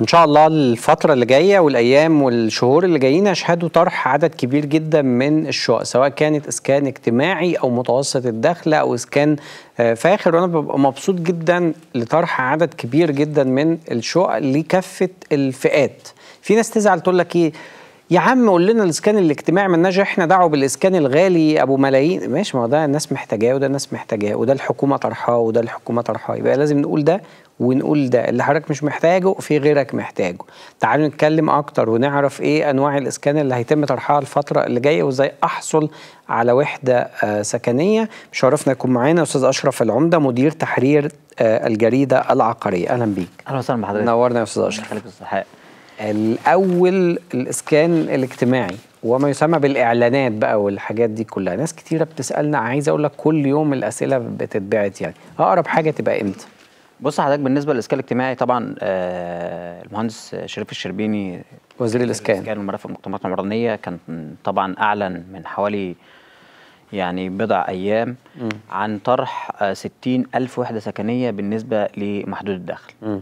ان شاء الله الفتره اللي جايه والايام والشهور اللي جايين أشهدوا طرح عدد كبير جدا من الشقق سواء كانت اسكان اجتماعي او متوسط الدخل او اسكان آه، فاخر وانا ببقى مبسوط جدا لطرح عدد كبير جدا من الشقق لكافه الفئات في ناس تزعل تقول لك ايه يا عم قول لنا الاسكان الاجتماعي ملناش احنا دعوه بالاسكان الغالي ابو ملايين ماشي ما هو ده الناس محتاجاه وده الناس محتاجاه وده الحكومه طرحاه وده الحكومه طرحاه يبقى لازم نقول ده ونقول ده اللي حضرتك مش محتاجه في غيرك محتاجه تعالوا نتكلم اكتر ونعرف ايه انواع الاسكان اللي هيتم طرحها الفتره اللي جايه وازاي احصل على وحده آه، سكنيه مشرفنا يكون معانا استاذ اشرف العمده مدير تحرير آه، الجريده العقاريه اهلا بيك اهلا وسهلا بحضرتك نورنا يا استاذ اشرف الاول الاسكان الاجتماعي وما يسمى بالاعلانات بقى والحاجات دي كلها ناس كتيره بتسالنا عايز اقول لك كل يوم الاسئله بتتبعت يعني اقرب حاجه تبقى امتى بص حضرتك بالنسبه للاسكان الاجتماعي طبعا آه المهندس شريف الشربيني وزير آه، الاسكان الاسكان والمرافق المقدمات العمرانيه كان طبعا اعلن من حوالي يعني بضع ايام م. عن طرح 60 آه، الف وحده سكنيه بالنسبه لمحدود الدخل م.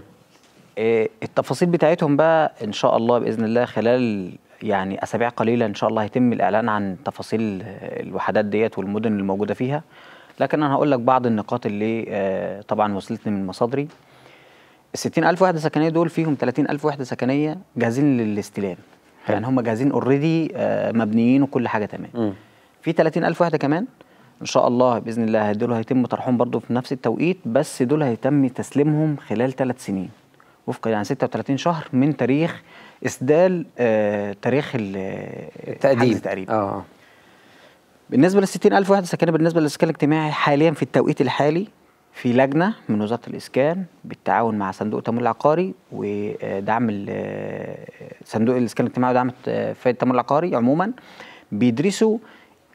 آه، التفاصيل بتاعتهم بقى ان شاء الله باذن الله خلال يعني اسابيع قليله ان شاء الله هيتم الاعلان عن تفاصيل الوحدات ديت والمدن الموجوده فيها لكن انا هقول لك بعض النقاط اللي آه، طبعا وصلتني من مصادري ال ألف وحدة سكنية دول فيهم 30000 ألف وحدة سكنية جاهزين للاستلام يعني هم جاهزين اوريدي آه، مبنيين وكل حاجة تمام في 30000 ألف وحدة كمان ان شاء الله باذن الله دول هيتم طرحهم برضو في نفس التوقيت بس دول هيتم تسليمهم خلال ثلاث سنين وفق يعني 36 شهر من تاريخ اسدال آه تاريخ التقديم تقريبا اه بالنسبه لل 60000 وحده سكنه بالنسبه للاسكان الاجتماعي حاليا في التوقيت الحالي في لجنه من وزاره الاسكان بالتعاون مع صندوق التمويل العقاري ودعم آه، صندوق الاسكان الاجتماعي ودعم آه، فائده التمويل العقاري عموما بيدرسوا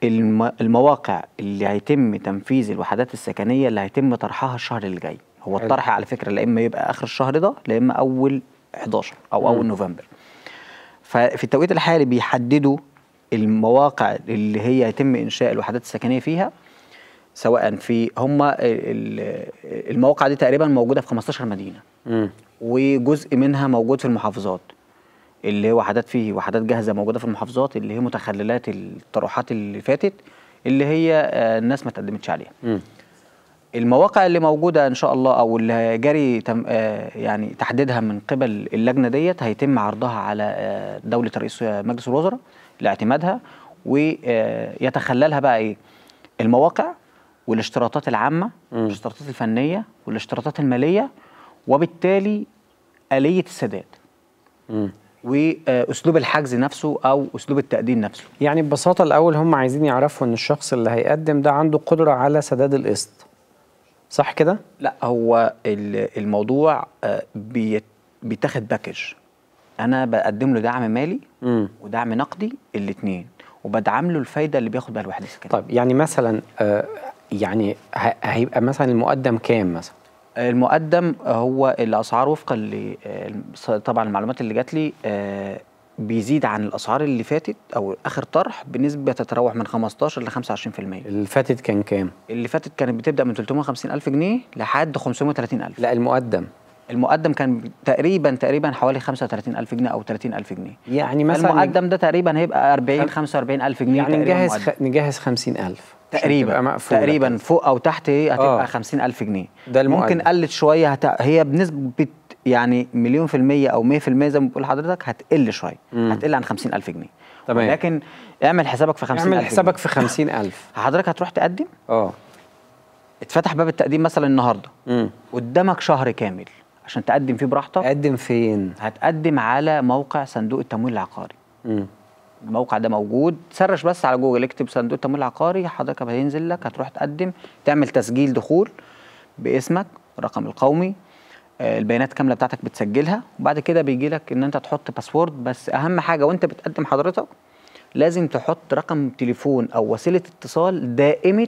المواقع اللي هيتم تنفيذ الوحدات السكنيه اللي هيتم طرحها الشهر اللي جاي هو الطرح على فكره لا اما يبقى اخر الشهر ده لا اما اول 11 او اول م. نوفمبر ففي التوقيت الحالي بيحددوا المواقع اللي هي يتم انشاء الوحدات السكنيه فيها سواء في هم المواقع دي تقريبا موجوده في 15 مدينه م. وجزء منها موجود في المحافظات اللي هو وحدات فيه وحدات جاهزه موجوده في المحافظات اللي هي متخللات الطروحات اللي فاتت اللي هي آه، الناس ما تقدمتش عليها م. المواقع اللي موجوده ان شاء الله او اللي جاري تم آه، يعني تحديدها من قبل اللجنه ديت هيتم عرضها على آه، دوله رئيس مجلس الوزراء لاعتمادها ويتخللها بقى ايه المواقع والاشتراطات العامه والاشتراطات الفنيه والاشتراطات الماليه وبالتالي اليه السداد واسلوب الحجز نفسه او اسلوب التقديم نفسه يعني ببساطه الاول هم عايزين يعرفوا ان الشخص اللي هيقدم ده عنده قدره على سداد القسط صح كده؟ لا هو الموضوع آه، بيتاخد باكج انا بقدم له دعم مالي م. ودعم نقدي الاثنين وبدعم له الفايده اللي بياخد بها الوحده السكنيه طيب يعني مثلا آه، يعني هيبقى مثلا المقدم كام مثلا؟ المقدم هو الاسعار وفقا آه، طبعا المعلومات اللي جات لي بيزيد عن الاسعار اللي فاتت او اخر طرح بنسبه تتراوح من 15 ل 25% اللي فاتت كان كام اللي فاتت كانت بتبدا من 350 الف جنيه لحد 530 الف لا المقدم المقدم كان تقريبا تقريبا حوالي 35 الف جنيه او 30 الف جنيه يعني مثلا المقدم ده تقريبا هيبقى 40 45 الف جنيه يعني نجهز خ... نجهز 50 الف تقريبا تقريبا فوق او تحت هتبقى 50 آه. الف جنيه ده المقدم. ممكن قلت شويه هت... هي بنسبه يعني مليون في المية أو 100% زي ما بقول لحضرتك هتقل شوية هتقل عن 50000 جنيه تمام لكن اعمل حسابك في 50000 اعمل حسابك في 50000 حضرتك هتروح تقدم اه اتفتح باب التقديم مثلا النهارده مم. قدامك شهر كامل عشان تقدم فيه براحتك تقدم فين هتقدم على موقع صندوق التمويل العقاري مم. الموقع ده موجود سرش بس على جوجل اكتب صندوق التمويل العقاري حضرتك هينزل لك هتروح تقدم تعمل تسجيل دخول باسمك رقم القومي البيانات كامله بتاعتك بتسجلها وبعد كده بيجي لك ان انت تحط باسورد بس اهم حاجه وانت بتقدم حضرتك لازم تحط رقم تليفون او وسيله اتصال دائمه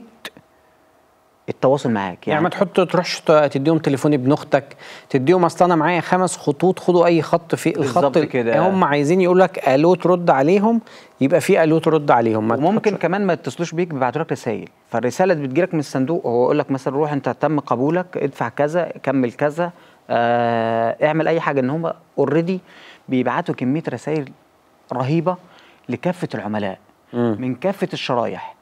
التواصل معاك يعني, يعني ما تحط تروحش تديهم تليفون ابن اختك تديهم اصل انا معايا خمس خطوط خدوا اي خط في الخط كده هم عايزين يقول لك الو ترد عليهم يبقى في الو ترد عليهم ممكن كمان ما يتصلوش بيك بيبعتوا لك رسائل فالرساله اللي بتجيلك من الصندوق هو يقول لك مثلا روح انت تم قبولك ادفع كذا كمل كذا آه، اعمل اي حاجه ان هم اوريدي بيبعتوا كميه رسائل رهيبه لكافه العملاء م. من كافه الشرايح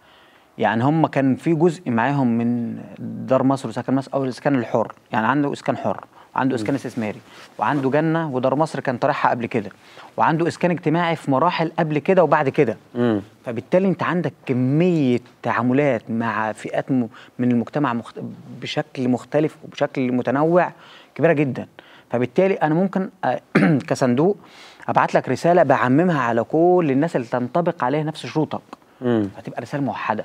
يعني هم كان في جزء معاهم من دار مصر وسكن مصر او الاسكان الحر يعني عنده اسكان حر وعنده اسكان استثماري وعنده جنه ودار مصر كان طرحها قبل كده وعنده اسكان اجتماعي في مراحل قبل كده وبعد كده فبالتالي انت عندك كميه تعاملات مع فئات من المجتمع مخت... بشكل مختلف وبشكل متنوع كبيره جدا فبالتالي انا ممكن آه، كصندوق ابعت لك رساله بعممها على كل الناس اللي تنطبق عليها نفس شروطك هتبقى رساله موحده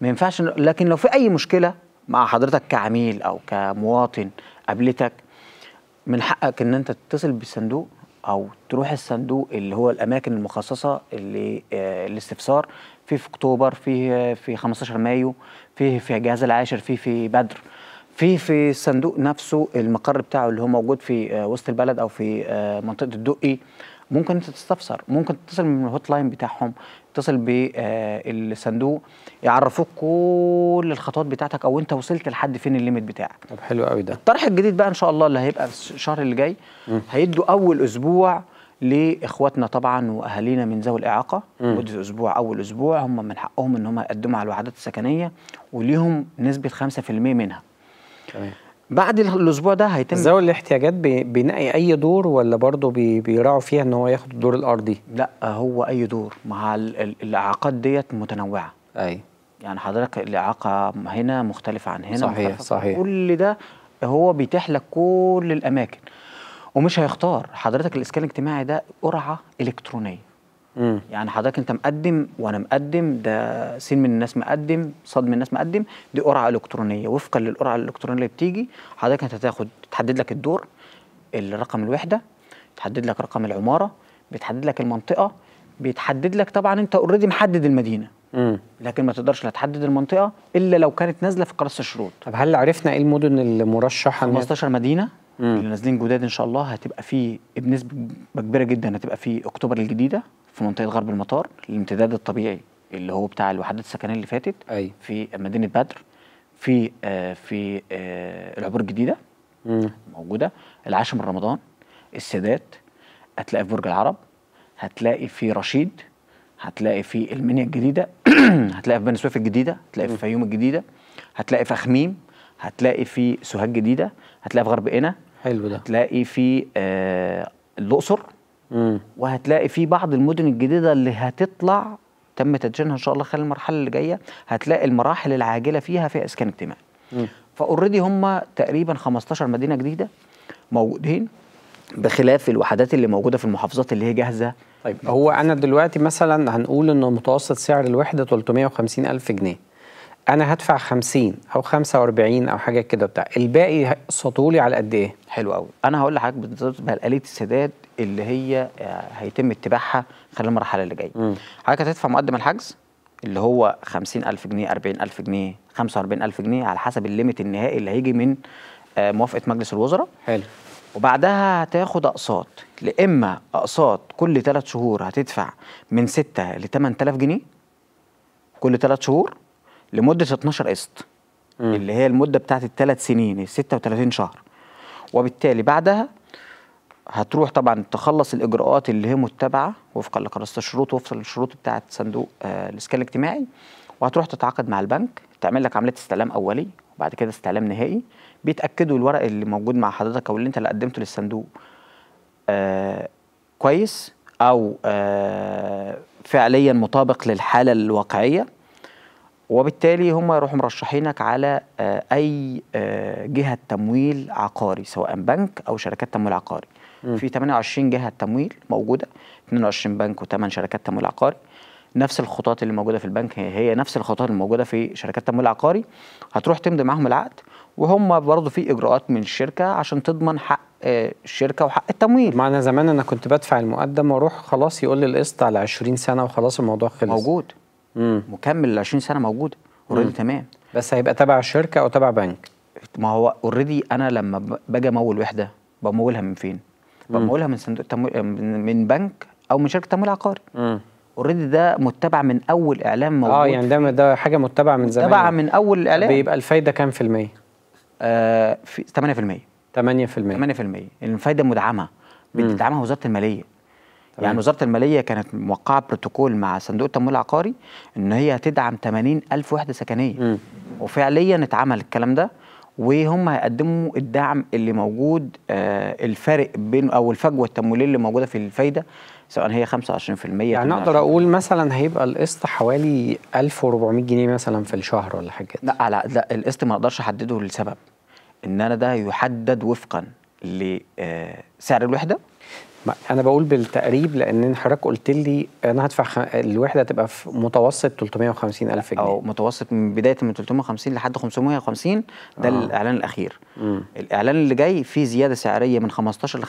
ما ينفعش لكن لو في اي مشكله مع حضرتك كعميل او كمواطن قابلتك من حقك ان انت تتصل بالصندوق او تروح الصندوق اللي هو الاماكن المخصصه اللي آه، الاستفسار في في اكتوبر آه، في في 15 مايو في في الجهاز العاشر في في بدر في في الصندوق نفسه المقر بتاعه اللي هو موجود في آه، وسط البلد او في منطقه الدقي ممكن انت تستفسر ممكن تتصل من الهوت لاين بتاعهم تتصل بالصندوق آه، يعرفوك كل الخطوات بتاعتك او انت وصلت لحد فين الليميت بتاعك طب حلو قوي ده الطرح الجديد بقى ان شاء الله اللي هيبقى الشهر اللي جاي هيدوا اول اسبوع لاخواتنا طبعا واهالينا من ذوي الاعاقه مده اسبوع اول اسبوع هم من حقهم ان هم يقدموا على الوحدات السكنيه وليهم نسبه 5% منها تمام بعد الاسبوع ده هيتم ذوي الاحتياجات بينقي اي دور ولا برضه بيراعوا فيها ان هو ياخد الدور الارضي؟ لا هو اي دور مع الاعاقات ديت متنوعه. اي يعني حضرتك الاعاقه هنا مختلفه عن هنا صحيح مختلفة صحيح كل ده هو بيتيح لك كل الاماكن ومش هيختار حضرتك الاسكان الاجتماعي ده قرعه الكترونيه مم. يعني حضرتك انت مقدم وانا مقدم ده سين من الناس مقدم صد من الناس مقدم دي قرعه الكترونيه وفقا للقرعه الالكترونيه اللي بتيجي حضرتك انت هتاخد تحدد لك الدور الرقم الوحده تحدد لك رقم العماره بتحدد لك المنطقه بيتحدد لك طبعا انت اوريدي محدد المدينه مم. لكن ما تقدرش لا تحدد المنطقه الا لو كانت نازله في قرص الشروط طب هل عرفنا ايه المدن المرشحه 15 مدينه اللي نازلين جداد ان شاء الله هتبقى فيه بنسبه كبيره جدا هتبقى فيه اكتوبر الجديده في منطقه غرب المطار الامتداد الطبيعي اللي هو بتاع الوحدات السكنيه اللي فاتت أي. في مدينه بدر في آه في آه العبور الجديده مم. موجوده العاشر من رمضان السادات هتلاقي في برج العرب هتلاقي في رشيد هتلاقي في المنيا الجديده هتلاقي في بني سويف الجديده هتلاقي في فيوم الجديده هتلاقي في خميم هتلاقي في سوهاج جديده هتلاقي في غرب قنا حلو ده هتلاقي في آه الاقصر مم. وهتلاقي في بعض المدن الجديده اللي هتطلع تم تدشينها ان شاء الله خلال المرحله اللي جايه هتلاقي المراحل العاجله فيها فيها اسكان اجتماعي فاوريدي هم تقريبا 15 مدينه جديده موجودين بخلاف الوحدات اللي موجوده في المحافظات اللي هي جاهزه طيب هو انا دلوقتي مثلا هنقول ان متوسط سعر الوحده 350 الف جنيه انا هدفع 50 او 45 او حاجه كده بتاع الباقي هيقسطوا لي على قد ايه حلو قوي انا هقول لحضرتك بالظبط بقى آلية السداد اللي هي آه، هيتم اتباعها خلال المرحله اللي جايه حضرتك هتدفع مقدم الحجز اللي هو 50000 جنيه 40000 جنيه 45000 جنيه على حسب الليميت النهائي اللي هيجي من آه، موافقه مجلس الوزراء حلو وبعدها هتاخد اقساط اما اقساط كل 3 شهور هتدفع من 6 ل 8000 جنيه كل 3 شهور لمده 12 قسط اللي هي المده بتاعت الثلاث سنين ال 36 شهر وبالتالي بعدها هتروح طبعا تخلص الاجراءات اللي هي متبعه وفقا لقراصه الشروط وفقا للشروط بتاعه صندوق آه الاسكان الاجتماعي وهتروح تتعاقد مع البنك تعمل لك عمليه استعلام اولي وبعد كده استعلام نهائي بيتاكدوا الورق اللي موجود مع حضرتك او اللي انت اللي قدمته للصندوق آه كويس او آه فعليا مطابق للحاله الواقعيه وبالتالي هم يروحوا مرشحينك على آه، اي آه، جهه تمويل عقاري سواء بنك او شركات تمويل عقاري م. في 28 جهه تمويل موجوده 22 بنك و8 شركات تمويل عقاري نفس الخطوات اللي موجوده في البنك هي نفس الخطوات اللي موجوده في شركات التمويل العقاري هتروح تمضي معاهم العقد وهم برضه في اجراءات من الشركه عشان تضمن حق آه، الشركه وحق التمويل معنى زمان انا كنت بدفع المقدم واروح خلاص يقول لي القسط على 20 سنه وخلاص الموضوع خلص موجود مكمل ال 20 سنه موجوده اوريدي تمام بس هيبقى تبع الشركه او تبع بنك ما هو اوريدي انا لما باجي امول وحده بمولها من فين؟ بمولها من صندوق تمويل آه، من بنك او من شركه تمويل عقاري اوريدي ده متبع من اول اعلان آه، موجود اه يعني ده ده حاجه متبعه من زمان متبعه من اول الاعلان بيبقى الفايده كام في المية؟ آه في 8% 8% 8% الفايده مدعمه بتدعمها وزاره الماليه طبعا. يعني وزاره الماليه كانت موقعه بروتوكول مع صندوق التمويل العقاري ان هي هتدعم 80 الف وحده سكنيه م. وفعليا اتعمل الكلام ده وهم هيقدموا الدعم اللي موجود آه الفرق بين او الفجوه التمويليه اللي موجوده في الفايده سواء هي 25% يعني اقدر اقول مثلا هيبقى القسط حوالي 1400 جنيه مثلا في الشهر ولا حاجه لا لا لا القسط ما اقدرش احدده لسبب ان انا ده يحدد وفقا لسعر آه، الوحده انا بقول بالتقريب لان حضرتك قلت لي انا هدفع خ... الوحده تبقى في متوسط 350 الف جنيه او متوسط من بدايه من 350 لحد 550 ده آه. الاعلان الاخير مم. الاعلان اللي جاي فيه زياده سعريه من 15 ل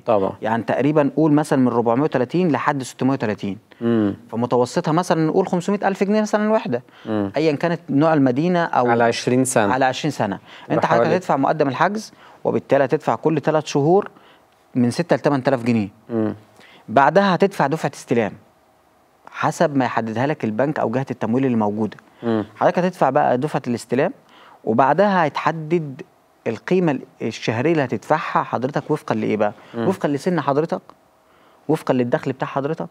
25% طبعا يعني تقريبا قول مثلا من 430 لحد 630 مم. فمتوسطها مثلا نقول 500 الف جنيه مثلا الوحده ايا كانت نوع المدينه او على 20 سنه على 20 سنه انت حضرتك هتدفع مقدم الحجز وبالتالي هتدفع كل ثلاث شهور من 6 ل 8000 جنيه م. بعدها هتدفع دفعه استلام حسب ما يحددها لك البنك او جهه التمويل اللي موجوده حضرتك هتدفع بقى دفعه الاستلام وبعدها هيتحدد القيمه الشهريه اللي هتدفعها حضرتك وفقا لايه بقى مم. وفقا لسن حضرتك وفقا للدخل بتاع حضرتك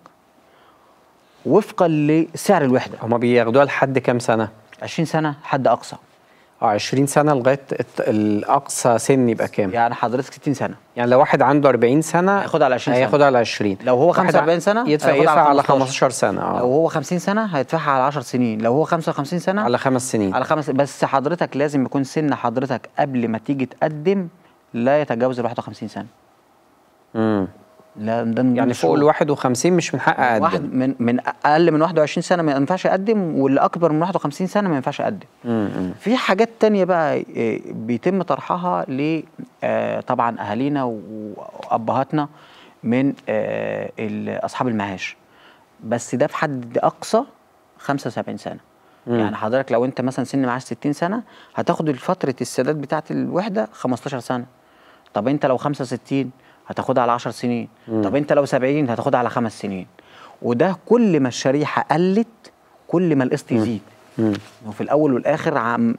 وفقا لسعر الوحده هما بياخدوها لحد كام سنه 20 سنه حد اقصى 20 سنه لغايه الاقصى سن يبقى كام يعني حضرتك 60 سنه يعني لو واحد عنده 40 سنه هياخد على 20 سنه هياخد على 20 لو هو 45 سنه يدفع يدفع على 15 سنه اه لو هو 50 سنه هيدفعها على 10 سنين لو هو 55 سنه على خمس سنين على خمس بس حضرتك لازم يكون سن حضرتك قبل ما تيجي تقدم لا يتجاوز ال 51 سنه امم لا ده من يعني فوق ال 51 مش من حق اقدم واحد من من اقل من 21 سنه ما ينفعش اقدم واللي اكبر من 51 سنه ما ينفعش اقدم في حاجات تانية بقى آه، بيتم طرحها ل آه، طبعا اهالينا وابهاتنا من آه، اصحاب المعاش بس ده في حد اقصى 75 سنه مم. يعني حضرتك لو انت مثلا سن معاش 60 سنه هتاخد فتره السداد بتاعت الوحده 15 سنه طب انت لو 65 هتاخدها على 10 سنين مم. طب انت لو 70 هتاخدها على خمس سنين وده كل ما الشريحه قلت كل ما القسط يزيد وفي الاول والاخر عم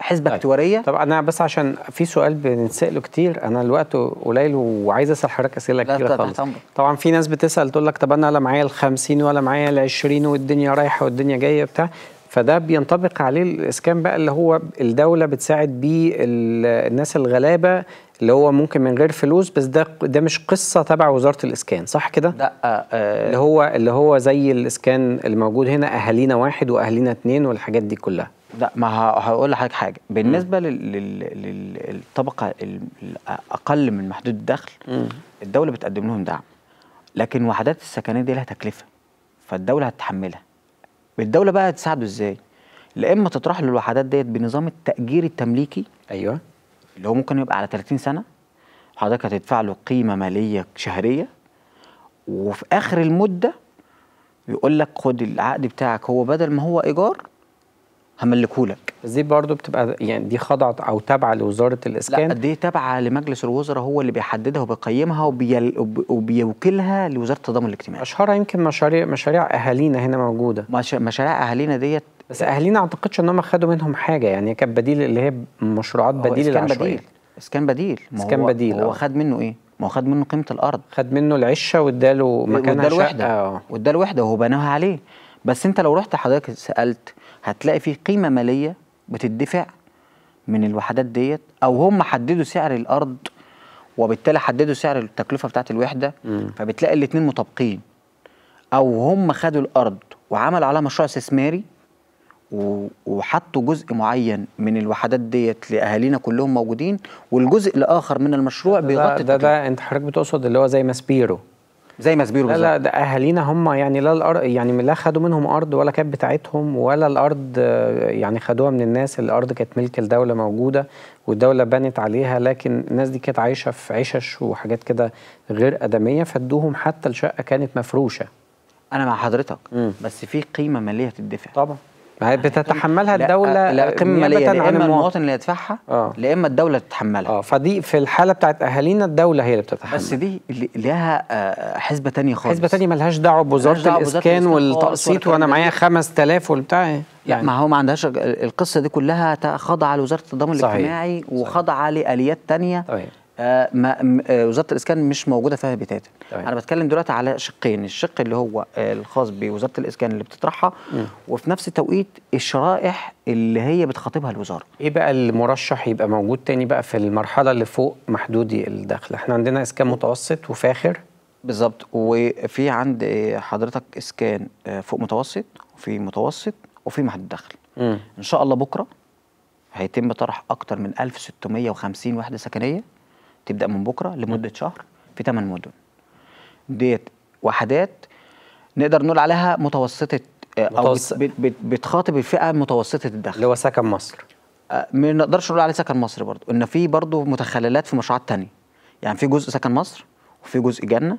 حسبه طيب. اكتواريه طب انا بس عشان في سؤال بنساله كتير انا الوقت قليل وعايز اسال حضرتك اسئله كتير خالص طبعا في ناس بتسال تقول لك طب انا لا معايا ال 50 ولا معايا ال 20 والدنيا رايحه والدنيا جايه بتاع فده بينطبق عليه الاسكان بقى اللي هو الدوله بتساعد بيه الناس الغلابه اللي هو ممكن من غير فلوس بس ده ده مش قصه تبع وزاره الاسكان صح كده؟ لا آه،, آه اللي هو اللي هو زي الاسكان الموجود هنا اهالينا واحد واهالينا اتنين والحاجات دي كلها لا ما هقول لحضرتك حاجه بالنسبه للطبقه الاقل من محدود الدخل م. الدوله بتقدم لهم دعم لكن وحدات السكنيه دي لها تكلفه فالدوله هتتحملها الدوله بقى هتساعده ازاي؟ لا اما تطرح له الوحدات ديت بنظام التاجير التمليكي ايوه اللي هو ممكن يبقى على 30 سنه حضرتك هتدفع له قيمه ماليه شهريه وفي اخر المده يقول لك خد العقد بتاعك هو بدل ما هو ايجار هملكه لك دي برضه بتبقى يعني دي خاضعه او تابعه لوزاره الاسكان لا دي تابعه لمجلس الوزراء هو اللي بيحددها وبيقيمها وبيوكلها لوزاره التضامن الاجتماعي اشهرها يمكن مشاريع مشاريع اهالينا هنا موجوده مشاريع اهالينا ديت بس اهالينا اعتقدش ان هم خدوا منهم حاجه يعني كان بديل اللي هي مشروعات بديل اسكان بديل اسكان بديل اسكان بديل هو آه. خد منه ايه؟ ما هو خد منه قيمه الارض خد منه العشه واداله مكان واداله وحده آه. واداله وحده وهو بناها عليه بس انت لو رحت حضرتك سالت هتلاقي في قيمه ماليه بتدفع من الوحدات ديت او هم حددوا سعر الارض وبالتالي حددوا سعر التكلفه بتاعت الوحده م. فبتلاقي الاثنين مطابقين او هم خدوا الارض وعملوا عليها مشروع استثماري وحطوا جزء معين من الوحدات ديت لاهالينا كلهم موجودين والجزء الاخر من المشروع بيغطي ده, ده ده انت حضرتك بتقصد اللي هو زي ماسبيرو زي ما سبيرو لا لا ده اهالينا هم يعني لا الارض يعني لا خدوا منهم ارض ولا كانت بتاعتهم ولا الارض يعني خدوها من الناس الارض كانت ملك الدوله موجوده والدوله بنت عليها لكن الناس دي كانت عايشه في عشش وحاجات كده غير ادميه فادوهم حتى الشقه كانت مفروشه انا مع حضرتك م. بس في قيمه ماليه تدفع طبعا بتتحملها الدوله لا قمه ليا لا اما المواطن اللي يدفعها آه. لا اما الدوله تتحملها اه فدي في الحاله بتاعت اهالينا الدوله هي اللي بتتحمل بس دي ليها آه، حسبه ثانيه خالص حسبه ثانيه مالهاش دعوه بوزاره الاسكان والتقسيط وانا معايا 5000 والبتاع إيه. يعني ما هو ما عندهاش القصه دي كلها خاضعه لوزاره التضامن الاجتماعي وخاضعه لاليات ثانيه طيب. آه، آه، وزاره الاسكان مش موجوده فيها بتاتا انا بتكلم دلوقتي على شقين الشق اللي هو الخاص بوزاره الاسكان اللي بتطرحها وفي نفس التوقيت الشرائح اللي هي بتخاطبها الوزاره ايه بقى المرشح يبقى موجود تاني بقى في المرحله اللي فوق محدودي الدخل احنا عندنا اسكان متوسط وفاخر بالظبط وفي عند حضرتك اسكان آه، فوق متوسط وفي متوسط وفي محدود دخل م. ان شاء الله بكره هيتم طرح اكتر من 1650 وحده سكنيه تبدا من بكره لمده شهر في ثمان مدن ديت وحدات نقدر نقول عليها متوسطه آه، او بتخاطب الفئه متوسطه الدخل اللي هو سكن مصر آه، ما نقدرش نقول عليه سكن مصر برضه ان في برضه متخللات في مشروعات تانية يعني في جزء سكن مصر وفي جزء جنه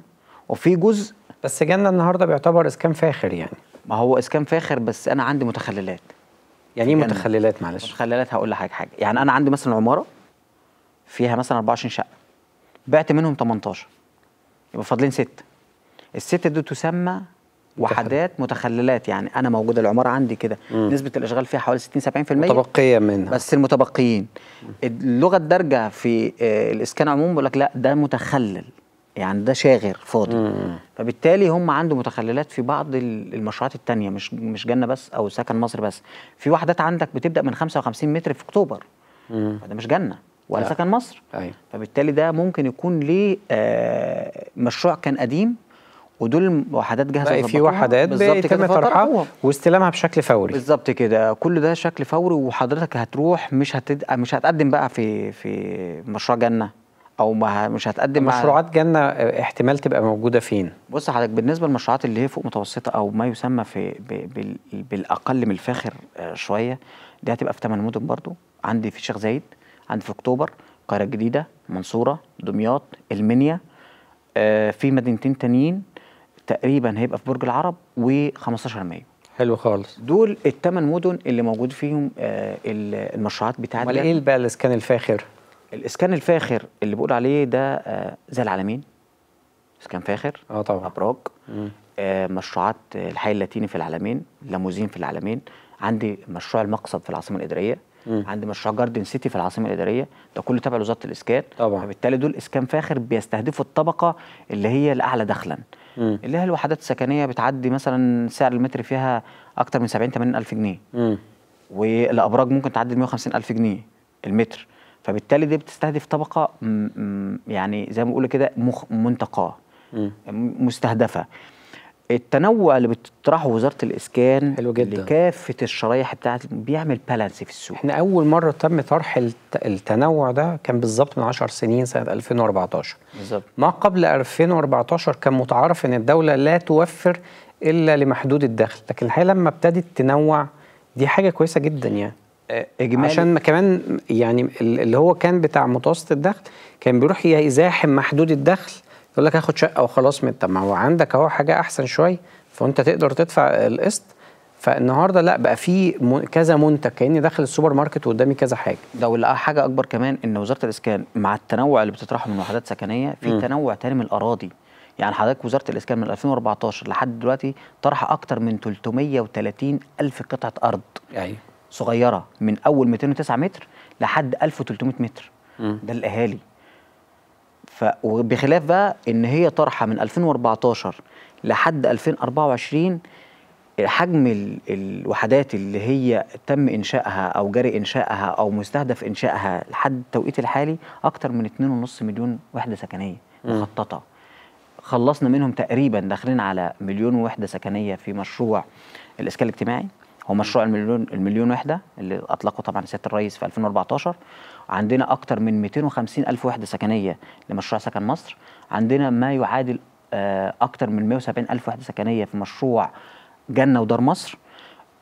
وفي جزء بس جنه النهارده بيعتبر اسكان فاخر يعني ما هو اسكان فاخر بس انا عندي متخللات يعني ايه متخللات معلش متخللات هقول لحضرتك حاجه يعني انا عندي مثلا عماره فيها مثلا 24 شقه بعت منهم 18 يبقى فاضلين ست الست دي تسمى وحدات متخللات يعني انا موجوده العماره عندي كده نسبه الاشغال فيها حوالي 60 70% متبقيه منها بس المتبقيين اللغه الدارجه في آه، الاسكان عموما بيقول لك لا ده متخلل يعني ده شاغر فاضي فبالتالي هم عنده متخللات في بعض المشروعات الثانيه مش مش جنه بس او سكن مصر بس في وحدات عندك بتبدا من 55 متر في اكتوبر ده مش جنه ولا سكن مصر أيوة. فبالتالي ده ممكن يكون ليه آه مشروع كان قديم ودول وحدات جاهزه في وحدات بيتم طرحها واستلامها بشكل فوري بالظبط كده كل ده شكل فوري وحضرتك هتروح مش هتد... مش هتقدم بقى في في مشروع جنه او ما مش هتقدم مشروعات مع... جنه آه، احتمال تبقى موجوده فين بص حضرتك بالنسبه للمشروعات اللي هي فوق متوسطه او ما يسمى في ب... بال... بالاقل من الفاخر آه، شويه دي هتبقى في ثمان مدن برضو عندي في الشيخ زايد عند في اكتوبر القاهره الجديده المنصوره دمياط المنيا آه، في مدينتين تانيين تقريبا هيبقى في برج العرب و15 مايو حلو خالص دول الثمان مدن اللي موجود فيهم آه، المشروعات بتاعتنا امال ايه بقى الاسكان الفاخر الاسكان الفاخر اللي بقول عليه ده آه، زي العالمين اسكان فاخر اه طبعا ابراج مشروعات الحي اللاتيني في العالمين لاموزين في العالمين عندي مشروع المقصب في العاصمه الاداريه مم. عند مشروع جاردن سيتي في العاصمه الاداريه ده كله تابع لوزاره الاسكان طبعا فبالتالي دول اسكان فاخر بيستهدفوا الطبقه اللي هي الاعلى دخلا مم. اللي هي الوحدات السكنيه بتعدي مثلا سعر المتر فيها اكتر من 70 80 الف جنيه مم. والابراج ممكن تعدي 150 الف جنيه المتر فبالتالي دي بتستهدف طبقه يعني زي ما بقول كده منتقاه مستهدفه التنوع اللي بتطرحه وزاره الاسكان حلو جدا لكافه الشرايح بتاعت بيعمل بالانس في السوق احنا اول مره تم طرح التنوع ده كان بالظبط من 10 سنين سنه 2014 بالظبط ما قبل 2014 كان متعارف ان الدوله لا توفر الا لمحدود الدخل لكن الحقيقه لما ابتدت تنوع دي حاجه كويسه جدا يعني آه، اجمالي عشان ما كمان يعني اللي هو كان بتاع متوسط الدخل كان بيروح يزاحم محدود الدخل يقول لك هاخد شقه وخلاص من طب ما هو عندك اهو حاجه احسن شويه فانت تقدر تدفع القسط فالنهارده لا بقى في كذا منتج كاني داخل السوبر ماركت وقدامي كذا حاجه ده ولا حاجه اكبر كمان ان وزاره الاسكان مع التنوع اللي بتطرحه من وحدات سكنيه في م. تنوع تاني من الاراضي يعني حضرتك وزاره الاسكان من 2014 لحد دلوقتي طرح اكتر من 330 الف قطعه ارض ايوه صغيره من اول 209 متر لحد 1300 متر م. ده الاهالي وبخلاف بقى ان هي طرحه من 2014 لحد 2024 حجم الوحدات اللي هي تم انشائها او جري انشائها او مستهدف انشائها لحد التوقيت الحالي اكتر من 2.5 مليون وحده سكنيه مخططه خلصنا منهم تقريبا داخلين على مليون وحده سكنيه في مشروع الاسكان الاجتماعي هو مشروع المليون المليون وحده اللي اطلقه طبعا سياده الرئيس في 2014 عندنا اكتر من 250 الف وحده سكنيه لمشروع سكن مصر عندنا ما يعادل آه، اكتر من 170 الف وحده سكنيه في مشروع جنه ودار مصر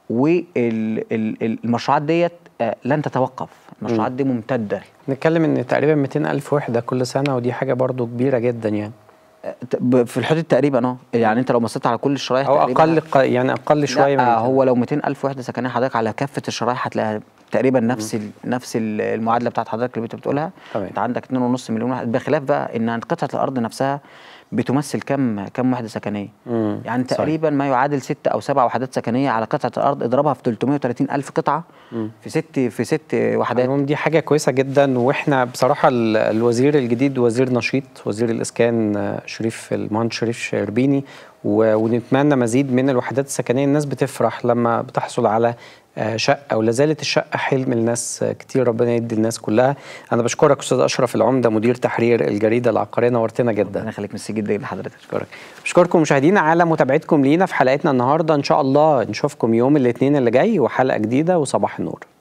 والمشروعات ديت آه، لن تتوقف المشروعات دي ممتده نتكلم ان تقريبا 200 الف وحده كل سنه ودي حاجه برضو كبيره جدا يعني في الحدود تقريبا اه يعني انت لو بصيت على كل الشرايح او اقل يعني اقل شويه من آه، هو لو 200000 وحده سكنيه حضرتك على كافه الشرايح هتلاقيها تقريبا نفس ال نفس المعادله بتاعت حضرتك اللي انت بتقولها انت عندك 2.5 مليون واحد بخلاف بقى ان قطعه الارض نفسها بتمثل كم كم وحده سكنيه مم. يعني تقريبا صحيح. ما يعادل ست او سبع وحدات سكنيه على قطعه الارض اضربها في 330 الف قطعه مم. في ست في ست وحدات دي حاجه كويسه جدا واحنا بصراحه الوزير الجديد وزير نشيط وزير الاسكان آه، شريف المهندس شريف شربيني ونتمنى مزيد من الوحدات السكنيه الناس بتفرح لما بتحصل على آه، شقه ولا زالت الشقه حلم لناس كتير ربنا يدي الناس كلها انا بشكرك استاذ اشرف العمده مدير تحرير الجريده العقاريه نورتنا جدا انا خليك مسي جدا لحضرتك بشكرك بشكركم مشاهدينا على متابعتكم لينا في حلقتنا النهارده ان شاء الله نشوفكم يوم الاثنين اللي جاي وحلقه جديده وصباح النور